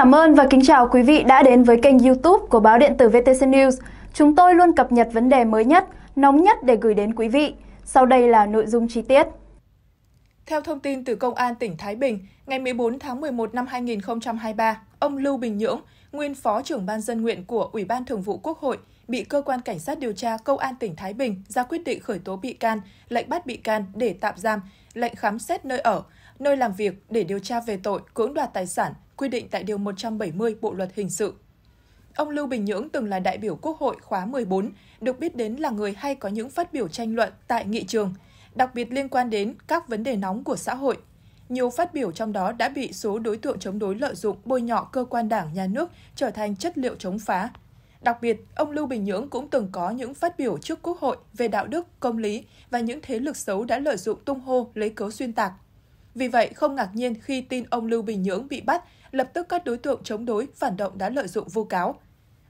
cảm ơn và kính chào quý vị đã đến với kênh youtube của báo điện tử VTC News. Chúng tôi luôn cập nhật vấn đề mới nhất, nóng nhất để gửi đến quý vị. Sau đây là nội dung chi tiết. Theo thông tin từ Công an tỉnh Thái Bình, ngày 14 tháng 11 năm 2023, ông Lưu Bình Nhưỡng, nguyên Phó trưởng Ban dân nguyện của Ủy ban Thường vụ Quốc hội, bị Cơ quan Cảnh sát điều tra Công an tỉnh Thái Bình ra quyết định khởi tố bị can, lệnh bắt bị can để tạm giam, lệnh khám xét nơi ở, nơi làm việc để điều tra về tội cưỡng đoạt tài sản quy định tại Điều 170 Bộ Luật Hình sự. Ông Lưu Bình Nhưỡng từng là đại biểu Quốc hội khóa 14, được biết đến là người hay có những phát biểu tranh luận tại nghị trường, đặc biệt liên quan đến các vấn đề nóng của xã hội. Nhiều phát biểu trong đó đã bị số đối tượng chống đối lợi dụng bôi nhọ cơ quan đảng nhà nước trở thành chất liệu chống phá. Đặc biệt, ông Lưu Bình Nhưỡng cũng từng có những phát biểu trước Quốc hội về đạo đức, công lý và những thế lực xấu đã lợi dụng tung hô lấy cớ xuyên tạc. Vì vậy, không ngạc nhiên khi tin ông Lưu Bình Nhưỡng bị bắt lập tức các đối tượng chống đối, phản động đã lợi dụng vu cáo.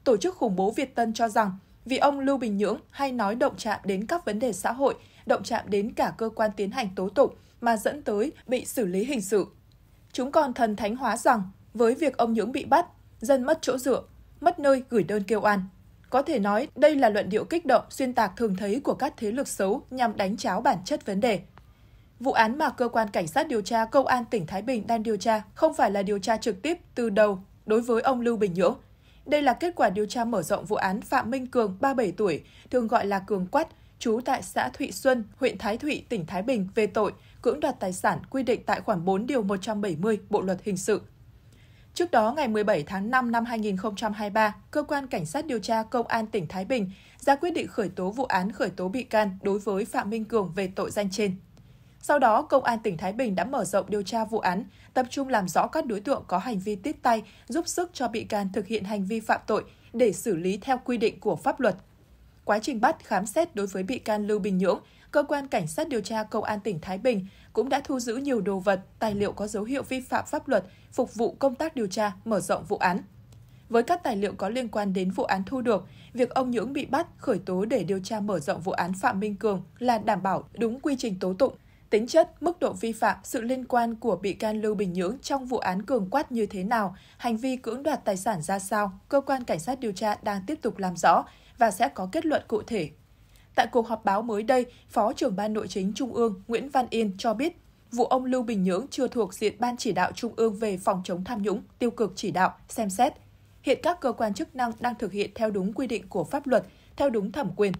Tổ chức khủng bố Việt Tân cho rằng, vì ông Lưu Bình Nhưỡng hay nói động chạm đến các vấn đề xã hội, động chạm đến cả cơ quan tiến hành tố tụng mà dẫn tới bị xử lý hình sự. Chúng còn thần thánh hóa rằng, với việc ông Nhưỡng bị bắt, dân mất chỗ dựa, mất nơi gửi đơn kêu an. Có thể nói, đây là luận điệu kích động xuyên tạc thường thấy của các thế lực xấu nhằm đánh cháo bản chất vấn đề. Vụ án mà cơ quan cảnh sát điều tra Công an tỉnh Thái Bình đang điều tra không phải là điều tra trực tiếp từ đầu đối với ông Lưu Bình Nhưỡng. Đây là kết quả điều tra mở rộng vụ án Phạm Minh Cường, 37 tuổi, thường gọi là Cường Quắt, trú tại xã Thụy Xuân, huyện Thái Thụy, tỉnh Thái Bình về tội cưỡng đoạt tài sản quy định tại khoản 4 điều 170 Bộ luật hình sự. Trước đó, ngày 17 tháng 5 năm 2023, Cơ quan Cảnh sát điều tra Công an tỉnh Thái Bình ra quyết định khởi tố vụ án khởi tố bị can đối với Phạm Minh Cường về tội danh trên. Sau đó, Công an tỉnh Thái Bình đã mở rộng điều tra vụ án, tập trung làm rõ các đối tượng có hành vi tiếp tay, giúp sức cho bị can thực hiện hành vi phạm tội để xử lý theo quy định của pháp luật. Quá trình bắt, khám xét đối với bị can Lưu Bình Nhưỡng, cơ quan cảnh sát điều tra Công an tỉnh Thái Bình cũng đã thu giữ nhiều đồ vật, tài liệu có dấu hiệu vi phạm pháp luật, phục vụ công tác điều tra, mở rộng vụ án. Với các tài liệu có liên quan đến vụ án thu được, việc ông Nhưỡng bị bắt, khởi tố để điều tra mở rộng vụ án Phạm Minh Cường là đảm bảo đúng quy trình tố tụng, tính chất, mức độ vi phạm, sự liên quan của bị can Lưu Bình Nhưỡng trong vụ án cường quát như thế nào, hành vi cưỡng đoạt tài sản ra sao, cơ quan cảnh sát điều tra đang tiếp tục làm rõ và sẽ có kết luận cụ thể. Tại cuộc họp báo mới đây, Phó trưởng Ban Nội chính Trung ương Nguyễn Văn Yên cho biết, vụ ông Lưu Bình Nhưỡng chưa thuộc diện Ban chỉ đạo Trung ương về phòng chống tham nhũng, tiêu cực chỉ đạo, xem xét. Hiện các cơ quan chức năng đang thực hiện theo đúng quy định của pháp luật, theo đúng thẩm quyền.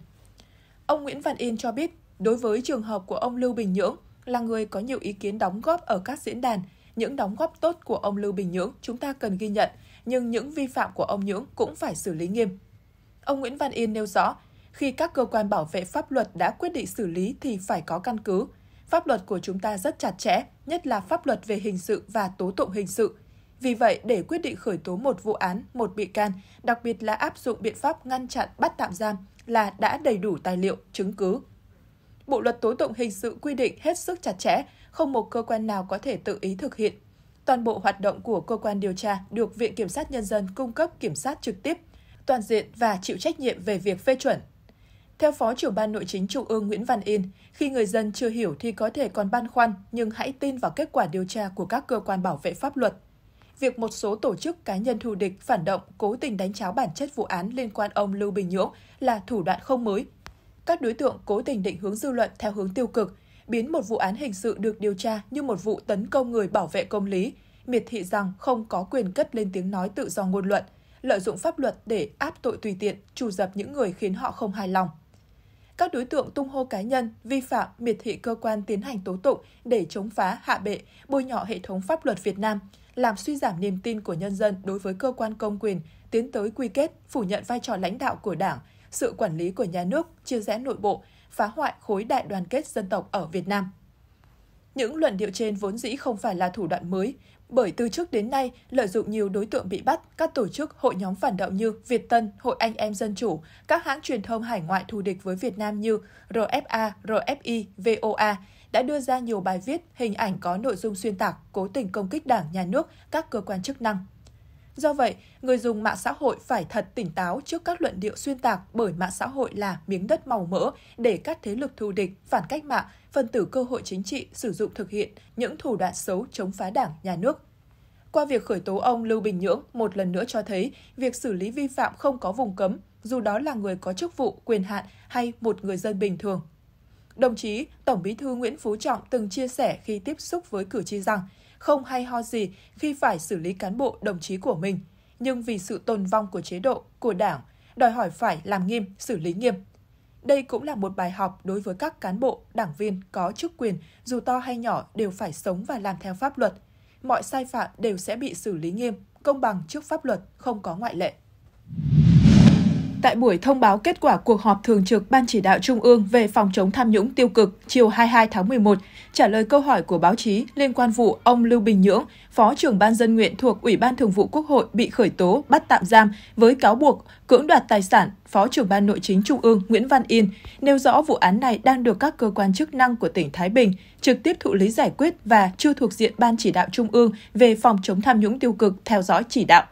Ông Nguyễn Văn Yên cho biết, Đối với trường hợp của ông Lưu Bình Nhưỡng, là người có nhiều ý kiến đóng góp ở các diễn đàn, những đóng góp tốt của ông Lưu Bình Nhưỡng chúng ta cần ghi nhận, nhưng những vi phạm của ông Nhưỡng cũng phải xử lý nghiêm. Ông Nguyễn Văn Yên nêu rõ, khi các cơ quan bảo vệ pháp luật đã quyết định xử lý thì phải có căn cứ. Pháp luật của chúng ta rất chặt chẽ, nhất là pháp luật về hình sự và tố tụng hình sự. Vì vậy, để quyết định khởi tố một vụ án, một bị can, đặc biệt là áp dụng biện pháp ngăn chặn bắt tạm giam là đã đầy đủ tài liệu, chứng cứ, Bộ luật tố tụng hình sự quy định hết sức chặt chẽ, không một cơ quan nào có thể tự ý thực hiện. Toàn bộ hoạt động của cơ quan điều tra được Viện Kiểm sát Nhân dân cung cấp kiểm sát trực tiếp, toàn diện và chịu trách nhiệm về việc phê chuẩn. Theo Phó trưởng Ban Nội chính Trung ương Nguyễn Văn In, khi người dân chưa hiểu thì có thể còn băn khoăn, nhưng hãy tin vào kết quả điều tra của các cơ quan bảo vệ pháp luật. Việc một số tổ chức cá nhân thù địch, phản động, cố tình đánh cháo bản chất vụ án liên quan ông Lưu Bình Nhưỡng là thủ đoạn không mới, các đối tượng cố tình định hướng dư luận theo hướng tiêu cực, biến một vụ án hình sự được điều tra như một vụ tấn công người bảo vệ công lý, miệt thị rằng không có quyền cất lên tiếng nói tự do ngôn luận, lợi dụng pháp luật để áp tội tùy tiện, trù dập những người khiến họ không hài lòng. Các đối tượng tung hô cá nhân, vi phạm, miệt thị cơ quan tiến hành tố tụng để chống phá, hạ bệ, bôi nhọ hệ thống pháp luật Việt Nam, làm suy giảm niềm tin của nhân dân đối với cơ quan công quyền, tiến tới quy kết, phủ nhận vai trò lãnh đạo của Đảng, sự quản lý của nhà nước, chia rẽ nội bộ, phá hoại khối đại đoàn kết dân tộc ở Việt Nam. Những luận điệu trên vốn dĩ không phải là thủ đoạn mới, bởi từ trước đến nay, lợi dụng nhiều đối tượng bị bắt, các tổ chức hội nhóm phản động như Việt Tân, Hội Anh Em Dân Chủ, các hãng truyền thông hải ngoại thù địch với Việt Nam như RFA, RFI, VOA đã đưa ra nhiều bài viết, hình ảnh có nội dung xuyên tạc, cố tình công kích đảng, nhà nước, các cơ quan chức năng. Do vậy, người dùng mạng xã hội phải thật tỉnh táo trước các luận điệu xuyên tạc bởi mạng xã hội là miếng đất màu mỡ để các thế lực thù địch, phản cách mạng, phân tử cơ hội chính trị sử dụng thực hiện những thủ đoạn xấu chống phá đảng, nhà nước. Qua việc khởi tố ông Lưu Bình Nhưỡng một lần nữa cho thấy việc xử lý vi phạm không có vùng cấm, dù đó là người có chức vụ, quyền hạn hay một người dân bình thường. Đồng chí Tổng Bí thư Nguyễn Phú Trọng từng chia sẻ khi tiếp xúc với cử tri rằng không hay ho gì khi phải xử lý cán bộ đồng chí của mình, nhưng vì sự tồn vong của chế độ, của đảng, đòi hỏi phải làm nghiêm, xử lý nghiêm. Đây cũng là một bài học đối với các cán bộ, đảng viên có chức quyền, dù to hay nhỏ đều phải sống và làm theo pháp luật. Mọi sai phạm đều sẽ bị xử lý nghiêm, công bằng trước pháp luật, không có ngoại lệ. Tại buổi thông báo kết quả cuộc họp thường trực Ban chỉ đạo Trung ương về phòng chống tham nhũng tiêu cực chiều 22 tháng 11, trả lời câu hỏi của báo chí liên quan vụ ông Lưu Bình Nhưỡng, Phó trưởng Ban dân nguyện thuộc Ủy ban Thường vụ Quốc hội bị khởi tố, bắt tạm giam với cáo buộc cưỡng đoạt tài sản, Phó trưởng Ban Nội chính Trung ương Nguyễn Văn Yên nêu rõ vụ án này đang được các cơ quan chức năng của tỉnh Thái Bình trực tiếp thụ lý giải quyết và chưa thuộc diện Ban chỉ đạo Trung ương về phòng chống tham nhũng tiêu cực theo dõi chỉ đạo.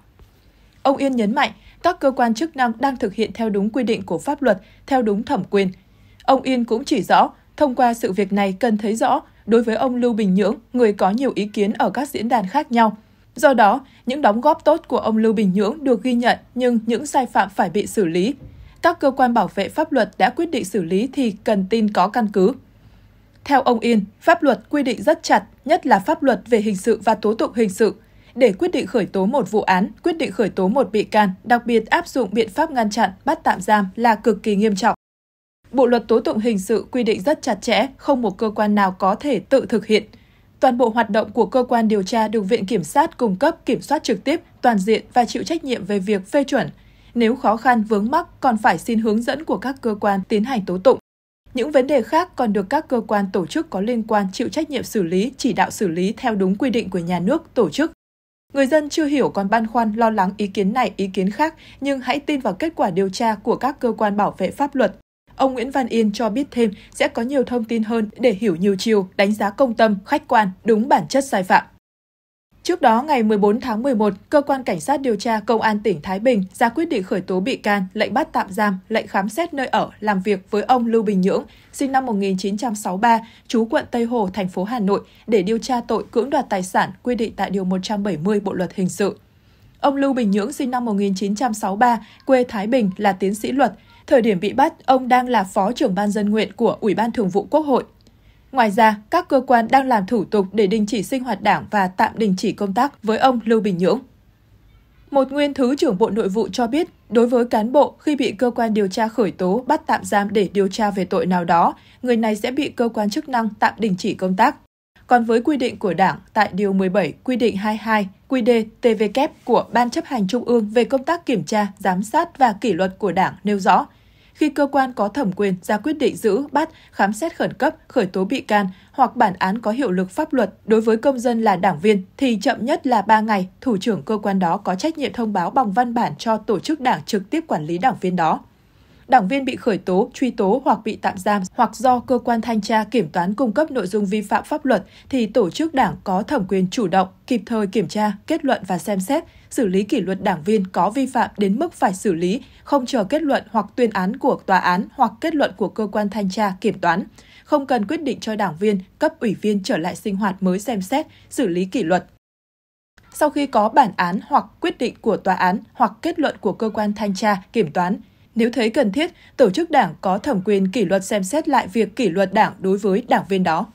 Ông Yên nhấn mạnh, các cơ quan chức năng đang thực hiện theo đúng quy định của pháp luật, theo đúng thẩm quyền. Ông Yên cũng chỉ rõ, thông qua sự việc này cần thấy rõ đối với ông Lưu Bình Nhưỡng, người có nhiều ý kiến ở các diễn đàn khác nhau. Do đó, những đóng góp tốt của ông Lưu Bình Nhưỡng được ghi nhận nhưng những sai phạm phải bị xử lý. Các cơ quan bảo vệ pháp luật đã quyết định xử lý thì cần tin có căn cứ. Theo ông Yên, pháp luật quy định rất chặt, nhất là pháp luật về hình sự và tố tụng hình sự – để quyết định khởi tố một vụ án, quyết định khởi tố một bị can, đặc biệt áp dụng biện pháp ngăn chặn, bắt tạm giam là cực kỳ nghiêm trọng. Bộ luật tố tụng hình sự quy định rất chặt chẽ, không một cơ quan nào có thể tự thực hiện. Toàn bộ hoạt động của cơ quan điều tra được Viện Kiểm sát cung cấp kiểm soát trực tiếp, toàn diện và chịu trách nhiệm về việc phê chuẩn. Nếu khó khăn vướng mắc còn phải xin hướng dẫn của các cơ quan tiến hành tố tụng. Những vấn đề khác còn được các cơ quan tổ chức có liên quan chịu trách nhiệm xử lý, chỉ đạo xử lý theo đúng quy định của nhà nước, tổ chức Người dân chưa hiểu còn băn khoăn lo lắng ý kiến này ý kiến khác, nhưng hãy tin vào kết quả điều tra của các cơ quan bảo vệ pháp luật. Ông Nguyễn Văn Yên cho biết thêm sẽ có nhiều thông tin hơn để hiểu nhiều chiều, đánh giá công tâm, khách quan, đúng bản chất sai phạm. Trước đó, ngày 14 tháng 11, Cơ quan Cảnh sát điều tra Công an tỉnh Thái Bình ra quyết định khởi tố bị can, lệnh bắt tạm giam, lệnh khám xét nơi ở, làm việc với ông Lưu Bình Nhưỡng, sinh năm 1963, trú quận Tây Hồ, thành phố Hà Nội, để điều tra tội cưỡng đoạt tài sản quy định tại Điều 170 Bộ Luật Hình sự. Ông Lưu Bình Nhưỡng sinh năm 1963, quê Thái Bình là tiến sĩ luật. Thời điểm bị bắt, ông đang là phó trưởng ban dân nguyện của Ủy ban Thường vụ Quốc hội Ngoài ra, các cơ quan đang làm thủ tục để đình chỉ sinh hoạt đảng và tạm đình chỉ công tác với ông Lưu Bình Nhưỡng. Một nguyên thứ trưởng Bộ Nội vụ cho biết, đối với cán bộ khi bị cơ quan điều tra khởi tố bắt tạm giam để điều tra về tội nào đó, người này sẽ bị cơ quan chức năng tạm đình chỉ công tác. Còn với quy định của Đảng tại Điều 17 Quy định 22 QD TVK của Ban chấp hành Trung ương về công tác kiểm tra, giám sát và kỷ luật của Đảng nêu rõ – khi cơ quan có thẩm quyền ra quyết định giữ, bắt, khám xét khẩn cấp, khởi tố bị can hoặc bản án có hiệu lực pháp luật đối với công dân là đảng viên thì chậm nhất là 3 ngày, thủ trưởng cơ quan đó có trách nhiệm thông báo bằng văn bản cho tổ chức đảng trực tiếp quản lý đảng viên đó đảng viên bị khởi tố, truy tố hoặc bị tạm giam hoặc do cơ quan thanh tra kiểm toán cung cấp nội dung vi phạm pháp luật thì tổ chức đảng có thẩm quyền chủ động, kịp thời kiểm tra, kết luận và xem xét, xử lý kỷ luật đảng viên có vi phạm đến mức phải xử lý, không chờ kết luận hoặc tuyên án của tòa án hoặc kết luận của cơ quan thanh tra kiểm toán không cần quyết định cho đảng viên, cấp ủy viên trở lại sinh hoạt mới xem xét, xử lý kỷ luật. Sau khi có bản án hoặc quyết định của tòa án hoặc kết luận của cơ quan thanh tra, kiểm toán, nếu thấy cần thiết, tổ chức đảng có thẩm quyền kỷ luật xem xét lại việc kỷ luật đảng đối với đảng viên đó.